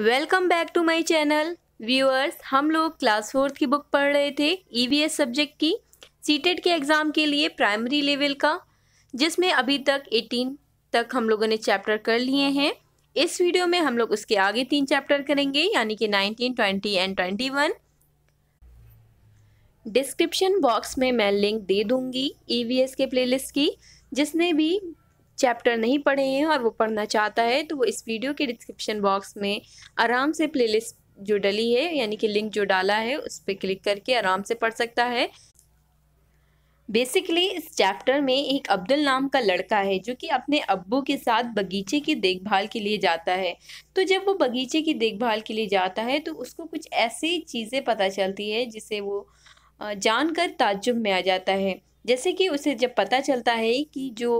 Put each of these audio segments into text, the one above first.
welcome back to my channel viewers हम लोग class fourth की बुक पढ़ रहे थे ईवीएस e सब्जेक्ट की सीटेट के एग्ज़ाम के लिए प्राइमरी लेवल का जिसमें अभी तक 18 तक हम लोगों ने चैप्टर कर लिए हैं इस वीडियो में हम लोग उसके आगे तीन चैप्टर करेंगे यानी कि 19, 20 एंड 21 डिस्क्रिप्शन बॉक्स में मैं लिंक दे दूंगी ईवीएस e के प्लेलिस्ट की जिसने भी चैप्टर नहीं पढ़े हैं और वो पढ़ना चाहता है तो वो इस वीडियो के डिस्क्रिप्शन बॉक्स में आराम से प्लेलिस्ट जो डली है यानी कि लिंक जो डाला है उस पर क्लिक करके आराम से पढ़ सकता है बेसिकली इस चैप्टर में एक अब्दुल नाम का लड़का है जो कि अपने अब्बू के साथ बगीचे की देखभाल के लिए जाता है तो जब वो बगीचे की देखभाल के लिए जाता है तो उसको कुछ ऐसी चीज़ें पता चलती है जिसे वो जानकर ताज्जुब में आ जाता है जैसे कि उसे जब पता चलता है कि जो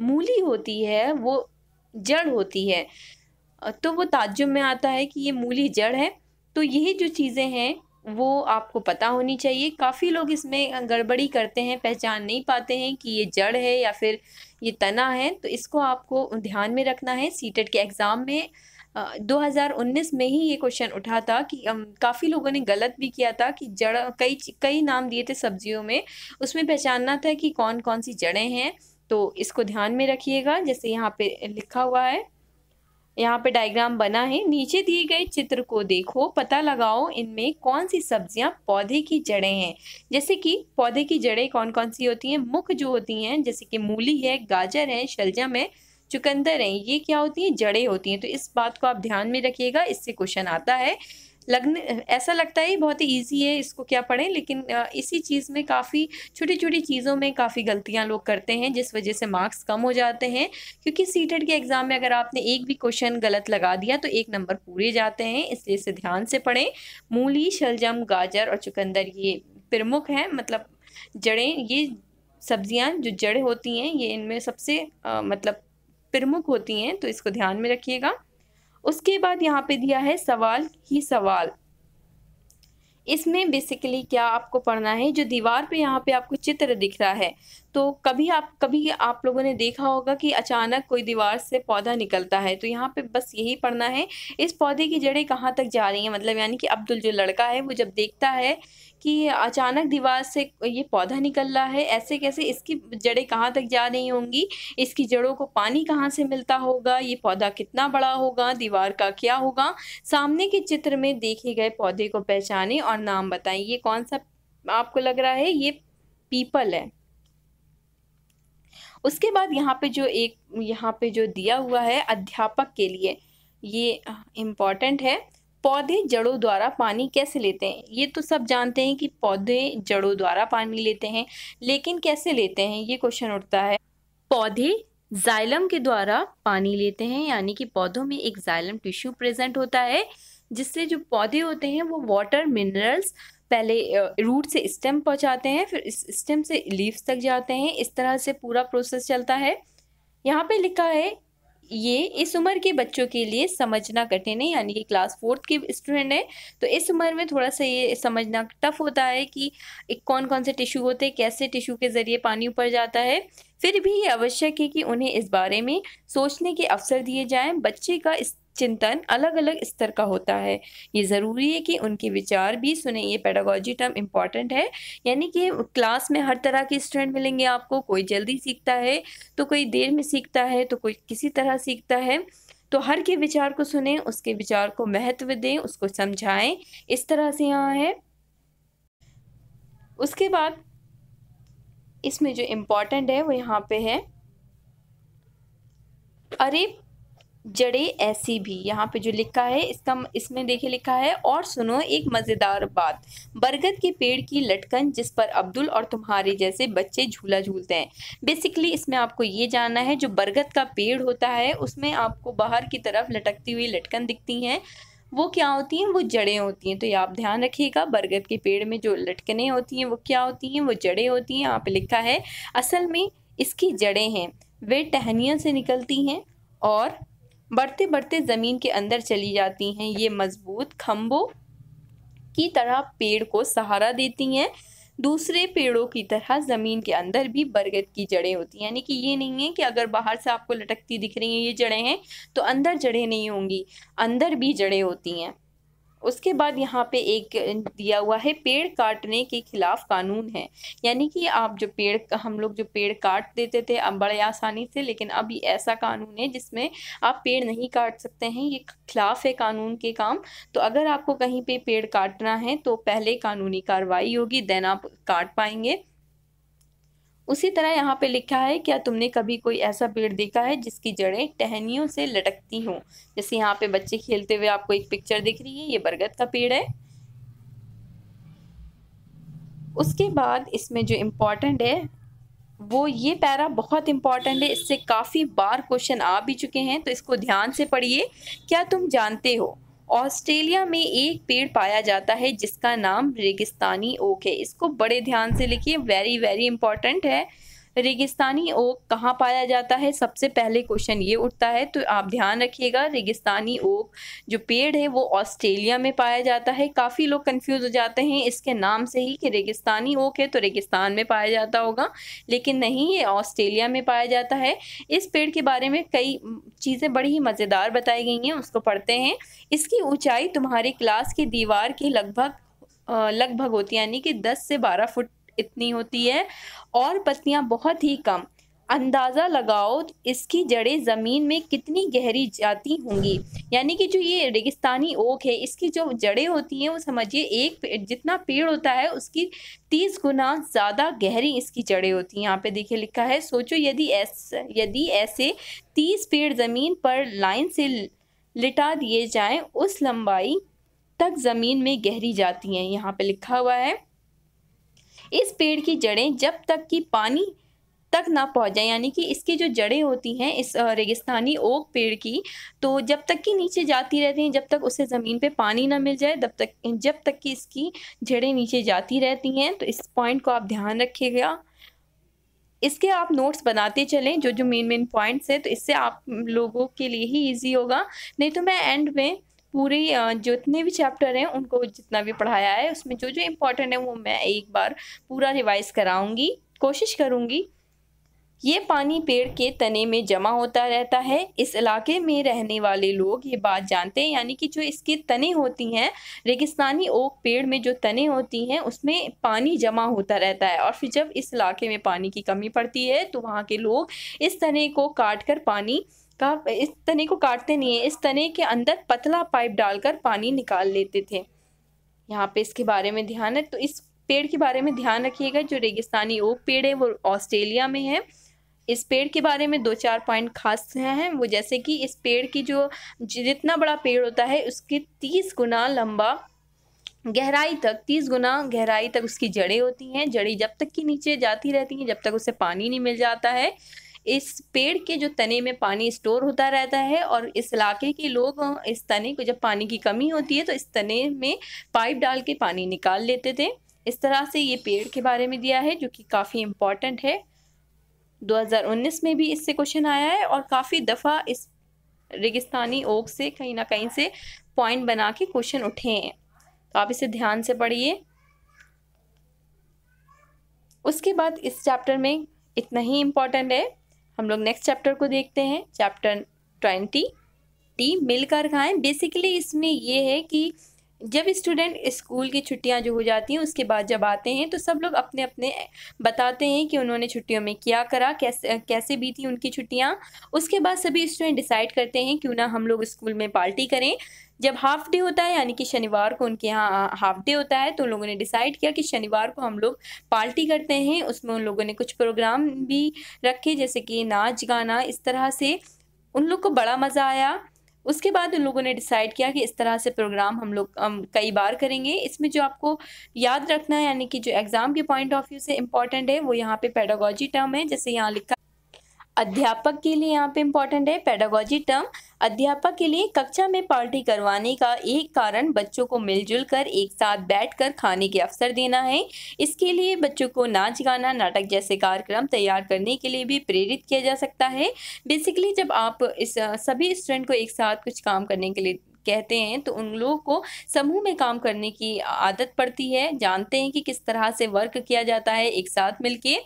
मूली होती है वो जड़ होती है तो वो ताज्जुब में आता है कि ये मूली जड़ है तो यही जो चीज़ें हैं वो आपको पता होनी चाहिए काफ़ी लोग इसमें गड़बड़ी करते हैं पहचान नहीं पाते हैं कि ये जड़ है या फिर ये तना है तो इसको आपको ध्यान में रखना है सीटेट e के एग्ज़ाम में 2019 में ही ये क्वेश्चन उठा था कि काफ़ी लोगों ने गलत भी किया था कि जड़ कई कई नाम दिए थे सब्जियों में उसमें पहचानना था कि कौन कौन सी जड़ें हैं तो इसको ध्यान में रखिएगा जैसे यहाँ पे लिखा हुआ है यहाँ पे डायग्राम बना है नीचे दिए गए चित्र को देखो पता लगाओ इनमें कौन सी सब्जियां पौधे की जड़ें हैं जैसे कि पौधे की जड़ें कौन कौन सी होती हैं मुख्य जो होती हैं जैसे कि मूली है गाजर है शलजम है चुकंदर हैं ये क्या होती हैं जड़ें होती हैं तो इस बात को आप ध्यान में रखिएगा इससे क्वेश्चन आता है लगने ऐसा लगता है बहुत ही ईजी है इसको क्या पढ़ें लेकिन इसी चीज़ में काफ़ी छोटी छोटी चीज़ों में काफ़ी गलतियां लोग करते हैं जिस वजह से मार्क्स कम हो जाते हैं क्योंकि टेड e के एग्ज़ाम में अगर आपने एक भी क्वेश्चन गलत लगा दिया तो एक नंबर पूरे जाते हैं इसलिए इसे ध्यान से पढ़ें मूली शलजम गाजर और चुकंदर ये प्रमुख हैं मतलब जड़ें ये सब्जियां जो जड़ें होती हैं ये इनमें सबसे आ, मतलब प्रमुख होती हैं तो इसको ध्यान में रखिएगा उसके बाद यहाँ पे दिया है सवाल ही सवाल इसमें बेसिकली क्या आपको पढ़ना है जो दीवार पे यहाँ पे आपको चित्र दिख रहा है तो कभी आप कभी आप लोगों ने देखा होगा कि अचानक कोई दीवार से पौधा निकलता है तो यहाँ पे बस यही पढ़ना है इस पौधे की जड़ें कहाँ तक जा रही हैं मतलब यानी कि अब्दुल जो लड़का है वो जब देखता है कि अचानक दीवार से ये पौधा निकल रहा है ऐसे कैसे इसकी जड़ें कहाँ तक जा रही होंगी इसकी जड़ों को पानी कहाँ से मिलता होगा ये पौधा कितना बड़ा होगा दीवार का क्या होगा सामने के चित्र में देखे गए पौधे को पहचाने और नाम बताएं ये कौन सा आपको लग रहा है ये पीपल है उसके बाद यहाँ पे जो एक यहाँ पे जो दिया हुआ है अध्यापक के लिए ये इम्पॉर्टेंट है पौधे जड़ों द्वारा पानी कैसे लेते हैं ये तो सब जानते हैं कि पौधे जड़ों द्वारा पानी लेते हैं लेकिन कैसे लेते हैं ये क्वेश्चन उठता है पौधे जाइलम के द्वारा पानी लेते हैं यानी कि पौधों में एक जाइलम टिश्यू प्रेजेंट होता है जिससे जो पौधे होते हैं वो वाटर मिनरल्स पहले रूट से स्टेम पहुंचाते हैं फिर इस स्टेम से लीव्स तक जाते हैं इस तरह से पूरा प्रोसेस चलता है यहाँ पे लिखा है ये इस उम्र के बच्चों के लिए समझना कठिन है यानी कि क्लास फोर्थ के स्टूडेंट है तो इस उम्र में थोड़ा सा ये समझना टफ होता है कि एक कौन कौन से टिश्यू होते हैं कैसे टिश्यू के ज़रिए पानी ऊपर जाता है फिर भी ये आवश्यक है कि उन्हें इस बारे में सोचने के अवसर दिए जाएं बच्चे का इस चिंतन अलग अलग स्तर का होता है ये ज़रूरी है कि उनके विचार भी सुने ये पेडागोजी टर्म इम्पॉर्टेंट है यानी कि क्लास में हर तरह के स्टूडेंट मिलेंगे आपको कोई जल्दी सीखता है तो कोई देर में सीखता है तो कोई किसी तरह सीखता है तो हर के विचार को सुने उसके विचार को महत्व दें उसको समझाएं इस तरह से यहाँ है उसके बाद इसमें जो इम्पोर्टेंट है वो यहाँ पे है अरे जड़ें ऐसी भी यहाँ पे जो लिखा है इसका इसमें देखिए लिखा है और सुनो एक मज़ेदार बात बरगद के पेड़ की लटकन जिस पर अब्दुल और तुम्हारे जैसे बच्चे झूला झूलते हैं बेसिकली इसमें आपको ये जानना है जो बरगद का पेड़ होता है उसमें आपको बाहर की तरफ लटकती हुई लटकन दिखती हैं वो क्या होती हैं वो जड़ें होती हैं तो ये आप ध्यान रखिएगा बरगद के पेड़ में जो लटकने होती हैं वो क्या होती हैं वो जड़ें होती हैं आप लिखा है असल में इसकी जड़ें हैं वे टहनियों से निकलती हैं और बढ़ते बढ़ते ज़मीन के अंदर चली जाती हैं ये मजबूत खम्भों की तरह पेड़ को सहारा देती हैं दूसरे पेड़ों की तरह ज़मीन के अंदर भी बरगद की जड़ें होती हैं यानी कि ये नहीं है कि अगर बाहर से आपको लटकती दिख रही हैं ये जड़ें हैं तो अंदर जड़ें नहीं होंगी अंदर भी जड़ें होती हैं उसके बाद यहाँ पे एक दिया हुआ है पेड़ काटने के खिलाफ कानून है यानी कि आप जो पेड़ हम लोग जो पेड़ काट देते थे अब बड़े आसानी से लेकिन अब ये ऐसा कानून है जिसमें आप पेड़ नहीं काट सकते हैं ये खिलाफ है कानून के काम तो अगर आपको कहीं पे पेड़ काटना है तो पहले कानूनी कार्रवाई होगी देन आप काट पाएंगे उसी तरह यहाँ पे लिखा है क्या तुमने कभी कोई ऐसा पेड़ देखा है जिसकी जड़ें टहनियों से लटकती हों जैसे यहाँ पे बच्चे खेलते हुए आपको एक पिक्चर दिख रही है ये बरगद का पेड़ है उसके बाद इसमें जो इम्पॉर्टेंट है वो ये पैरा बहुत इंपॉर्टेंट है इससे काफ़ी बार क्वेश्चन आ भी चुके हैं तो इसको ध्यान से पढ़िए क्या तुम जानते हो ऑस्ट्रेलिया में एक पेड़ पाया जाता है जिसका नाम रेगिस्तानी ओक है इसको बड़े ध्यान से लिखिए वेरी वेरी इंपॉर्टेंट है रेगिस्तानी ओक कहाँ पाया जाता है सबसे पहले क्वेश्चन ये उठता है तो आप ध्यान रखिएगा रेगिस्तानी ओक जो पेड़ है वो ऑस्ट्रेलिया में पाया जाता है काफ़ी लोग कंफ्यूज हो जाते हैं इसके नाम से ही कि रेगिस्तानी ओक है तो रेगिस्तान में पाया जाता होगा लेकिन नहीं ये ऑस्ट्रेलिया में पाया जाता है इस पेड़ के बारे में कई चीज़ें बड़ी ही मज़ेदार बताई गई हैं उसको पढ़ते हैं इसकी ऊँचाई तुम्हारी क्लास की दीवार की लगभग लगभग होती है यानी कि 10 से 12 फुट इतनी होती है और पत्तियां बहुत ही कम अंदाज़ा लगाओ इसकी जड़ें ज़मीन में कितनी गहरी जाती होंगी यानी कि जो ये रेगिस्तानी ओक है इसकी जो जड़ें होती हैं वो समझिए एक जितना पेड़ होता है उसकी तीस गुना ज़्यादा गहरी इसकी जड़ें होती हैं यहाँ पे देखिए लिखा है सोचो यदि ऐस यदि ऐसे तीस पेड़ ज़मीन पर लाइन से लिटा दिए जाएं उस लंबाई तक ज़मीन में गहरी जाती हैं यहाँ पर लिखा हुआ है इस पेड़ की जड़ें जब तक कि पानी तक ना पहुँच जाए यानी कि इसकी जो जड़ें होती हैं इस रेगिस्तानी ओक पेड़ की तो जब तक कि नीचे जाती रहती हैं जब तक उसे ज़मीन पे पानी ना मिल जाए तब तक जब तक कि इसकी जड़ें नीचे जाती रहती हैं तो इस पॉइंट को आप ध्यान रखिएगा इसके आप नोट्स बनाते चलें जो जो मेन मेन पॉइंट्स हैं तो इससे आप लोगों के लिए ही ईजी होगा नहीं तो मैं एंड में पूरे जितने भी चैप्टर हैं उनको जितना भी पढ़ाया है उसमें जो जो इम्पोर्टेंट है वो मैं एक बार पूरा रिवाइज कराऊंगी कोशिश करूंगी ये पानी पेड़ के तने में जमा होता रहता है इस इलाके में रहने वाले लोग ये बात जानते हैं यानी कि जो इसके तने होती हैं रेगिस्तानी ओक पेड़ में जो तने होती हैं उसमें पानी जमा होता रहता है और फिर जब इस इलाके में पानी की कमी पड़ती है तो वहाँ के लोग इस तने को काट कर पानी का इस तने को काटते नहीं है इस तने के अंदर पतला पाइप डालकर पानी निकाल लेते थे यहाँ पे इसके बारे में ध्यान है तो इस पेड़ के बारे में ध्यान रखिएगा जो रेगिस्तानी ओक पेड़ है वो ऑस्ट्रेलिया में है इस पेड़ के बारे में दो चार पॉइंट खास हैं वो जैसे कि इस पेड़ की जो जितना बड़ा पेड़ होता है उसके तीस गुना लंबा गहराई तक तीस गुना गहराई तक उसकी जड़ें होती हैं जड़ें जब तक कि नीचे जाती रहती हैं जब तक उसे पानी नहीं मिल जाता है इस पेड़ के जो तने में पानी स्टोर होता रहता है और इस इलाके के लोग इस तने को जब पानी की कमी होती है तो इस तने में पाइप डाल के पानी निकाल लेते थे इस तरह से ये पेड़ के बारे में दिया है जो कि काफ़ी इम्पॉर्टेंट है 2019 में भी इससे क्वेश्चन आया है और काफ़ी दफ़ा इस रेगिस्तानी ओक से कहीं ना कहीं से पॉइंट बना के क्वेश्चन उठे हैं तो आप इसे ध्यान से पढ़िए उसके बाद इस चैप्टर में इतना ही इम्पॉर्टेंट है हम लोग नेक्स्ट चैप्टर को देखते हैं चैप्टर ट्वेंटी टी मिलकर खाएं बेसिकली इसमें ये है कि जब स्टूडेंट स्कूल की छुट्टियां जो हो जाती हैं उसके बाद जब आते हैं तो सब लोग अपने अपने बताते हैं कि उन्होंने छुट्टियों में क्या करा कैसे कैसे बीती उनकी छुट्टियां उसके बाद सभी स्टूडेंट डिसाइड करते हैं क्यों ना हम लोग स्कूल में पार्टी करें जब हाफ डे होता है यानी कि शनिवार को उनके यहाँ हाफ डे होता है तो उन लोगों ने डिसाइड किया कि शनिवार को हम लोग पार्टी करते हैं उसमें उन लोगों ने कुछ प्रोग्राम भी रखे जैसे कि नाच गाना इस तरह से उन लोग को बड़ा मज़ा आया उसके बाद उन लोगों ने डिसाइड किया कि इस तरह से प्रोग्राम हम लोग कई बार करेंगे इसमें जो आपको याद रखना है यानी कि जो एग्ज़ाम के पॉइंट ऑफ व्यू से इम्पॉर्टेंट है वो यहाँ पे पेडागोजी टर्म है जैसे यहाँ लिखा अध्यापक के लिए यहाँ पे इम्पॉर्टेंट है पेडागोजी टर्म अध्यापक के लिए कक्षा में पार्टी करवाने का एक कारण बच्चों को मिलजुल कर एक साथ बैठकर खाने के अवसर देना है इसके लिए बच्चों को नाच गाना नाटक जैसे कार्यक्रम तैयार करने के लिए भी प्रेरित किया जा सकता है बेसिकली जब आप इस सभी स्टूडेंट को एक साथ कुछ काम करने के लिए कहते हैं तो उन लोगों को समूह में काम करने की आदत पड़ती है जानते हैं कि किस तरह से वर्क किया जाता है एक साथ मिलकर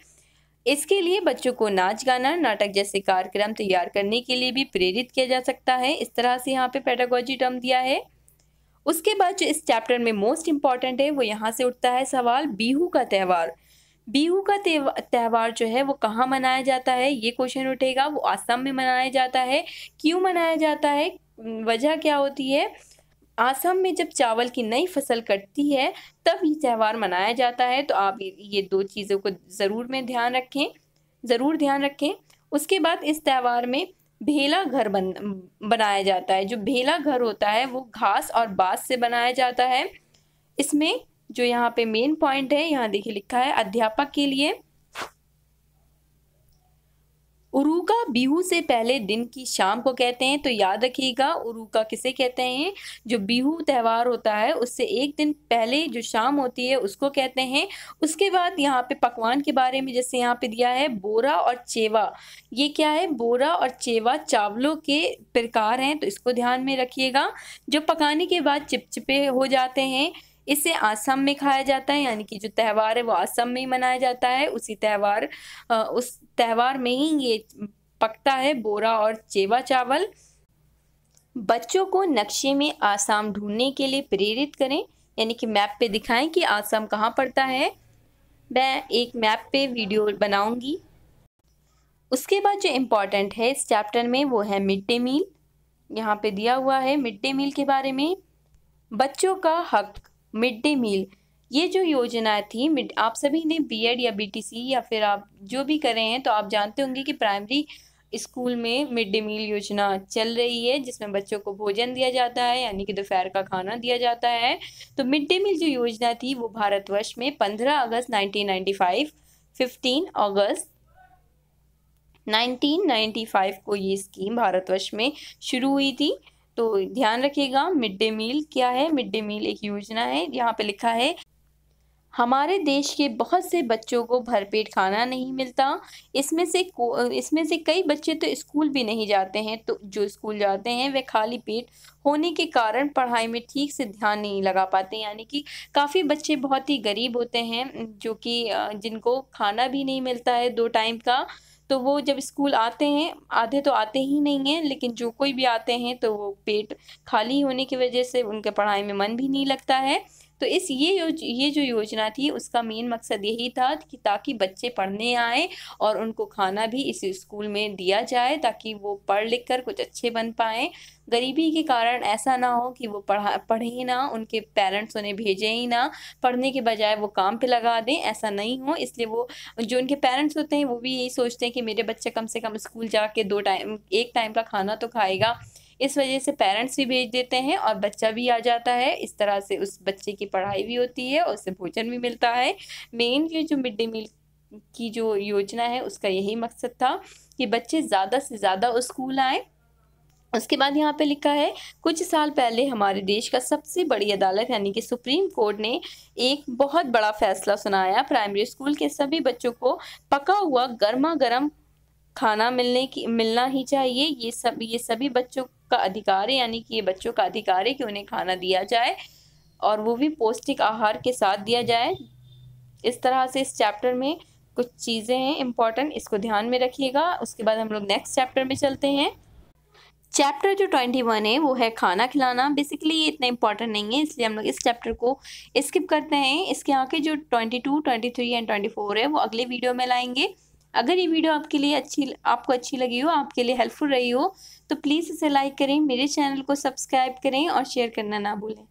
इसके लिए बच्चों को नाच गाना नाटक जैसे कार्यक्रम तैयार करने के लिए भी प्रेरित किया जा सकता है इस तरह से यहाँ पे पैटागोजी टर्म दिया है उसके बाद जो इस चैप्टर में मोस्ट इम्पॉर्टेंट है वो यहाँ से उठता है सवाल बीहू का त्यौहार बीहू का त्यौहार जो है वो कहाँ मनाया जाता है ये क्वेश्चन उठेगा वो आसाम में मनाया जाता है क्यों मनाया जाता है वजह क्या होती है आसाम में जब चावल की नई फसल कटती है तब ये त्यौहार मनाया जाता है तो आप ये दो चीज़ों को ज़रूर में ध्यान रखें ज़रूर ध्यान रखें उसके बाद इस त्यौहार में भेला घर बन बनाया जाता है जो भेला घर होता है वो घास और बाँस से बनाया जाता है इसमें जो यहाँ पे मेन पॉइंट है यहाँ देखिए लिखा है अध्यापक के लिए उरूका बिहू से पहले दिन की शाम को कहते हैं तो याद रखिएगा उरुका किसे कहते हैं जो बिहू त्यौहार होता है उससे एक दिन पहले जो शाम होती है उसको कहते हैं उसके बाद यहाँ पे पकवान के बारे में जैसे यहाँ पे दिया है बोरा और चेवा ये क्या है बोरा और चेवा चावलों के प्रकार हैं तो इसको ध्यान में रखिएगा जो पकाने के बाद चिपचिपे हो जाते हैं इसे आसम में खाया जाता है यानी कि जो त्यौहार है वो आसम में ही मनाया जाता है उसी त्यौहार उस त्यौहार में ही ये पकता है बोरा और चेवा चावल बच्चों को नक्शे में आसाम ढूंढने के लिए प्रेरित करें यानी कि मैप पे दिखाएं कि आसाम कहाँ पड़ता है मैं एक मैप पे वीडियो बनाऊंगी उसके बाद जो इम्पॉर्टेंट है इस चैप्टर में वो है मिड डे मील यहाँ पे दिया हुआ है मिड डे मील के बारे में बच्चों का हक मिड डे मील ये जो योजना थी आप सभी ने बीएड या बीटीसी या फिर आप जो भी कर रहे हैं तो आप जानते होंगे कि प्राइमरी स्कूल में मिड डे मील योजना चल रही है जिसमें बच्चों को भोजन दिया जाता है यानी कि दोपहर का खाना दिया जाता है तो मिड डे मील जो योजना थी वो भारतवर्ष में 15 अगस्त 1995 15 अगस्त 1995 को ये स्कीम भारतवर्ष में शुरू हुई थी तो ध्यान रखिएगा मिड डे मील क्या है मिड डे मील एक योजना है यहाँ पे लिखा है हमारे देश के बहुत से बच्चों को भरपेट खाना नहीं मिलता इसमें से इसमें से कई बच्चे तो स्कूल भी नहीं जाते हैं तो जो स्कूल जाते हैं वे खाली पेट होने के कारण पढ़ाई में ठीक से ध्यान नहीं लगा पाते यानी कि काफ़ी बच्चे बहुत ही गरीब होते हैं जो कि जिनको खाना भी नहीं मिलता है दो टाइम का तो वो जब स्कूल आते हैं आधे तो आते ही नहीं हैं लेकिन जो कोई भी आते हैं तो वो पेट खाली होने की वजह से उनके पढ़ाई में मन भी नहीं लगता है तो इस ये योज, ये जो योजना थी उसका मेन मकसद यही था कि ताकि बच्चे पढ़ने आएँ और उनको खाना भी इस स्कूल में दिया जाए ताकि वो पढ़ लिख कर कुछ अच्छे बन पाएँ गरीबी के कारण ऐसा ना हो कि वो पढ़ा पढ़े ही ना उनके पेरेंट्स उन्हें भेजे ही ना पढ़ने के बजाय वो काम पे लगा दें ऐसा नहीं हो इसलिए वो जो उनके पेरेंट्स होते हैं वो भी यही सोचते हैं कि मेरे बच्चे कम से कम स्कूल जाके दो टाइम एक टाइम का खाना तो खाएगा इस वजह से पेरेंट्स भी भेज देते हैं और बच्चा भी आ जाता है इस तरह से उस बच्चे की पढ़ाई भी होती है और उससे भोजन भी मिलता है मेन ये जो मिड डे मील की जो योजना है उसका यही मकसद था कि बच्चे ज़्यादा से ज़्यादा स्कूल आएँ उसके बाद यहाँ पे लिखा है कुछ साल पहले हमारे देश का सबसे बड़ी अदालत यानी कि सुप्रीम कोर्ट ने एक बहुत बड़ा फैसला सुनाया प्राइमरी स्कूल के सभी बच्चों को पका हुआ गर्मा गर्म खाना मिलने की मिलना ही चाहिए ये सब ये सभी बच्चों का अधिकार है यानी कि ये बच्चों का अधिकार है कि उन्हें खाना दिया जाए और वो भी पौष्टिक आहार के साथ दिया जाए इस तरह से इस चैप्टर में कुछ चीज़ें हैं इम्पॉर्टेंट इसको ध्यान में रखिएगा उसके बाद हम लोग नेक्स्ट चैप्टर में चलते हैं चैप्टर जो ट्वेंटी वन है वो है खाना खिलाना बेसिकली ये इतना इंपॉर्टेंट नहीं है इसलिए हम लोग इस चैप्टर को स्किप करते हैं इसके आगे जो twenty two twenty three and twenty four है वो अगले वीडियो में लाएंगे अगर ये वीडियो आपके लिए अच्छी आपको अच्छी लगी हो आपके लिए हेल्पफुल रही हो तो प्लीज़ इसे लाइक करें मेरे चैनल को सब्सक्राइब करें और शेयर करना ना भूलें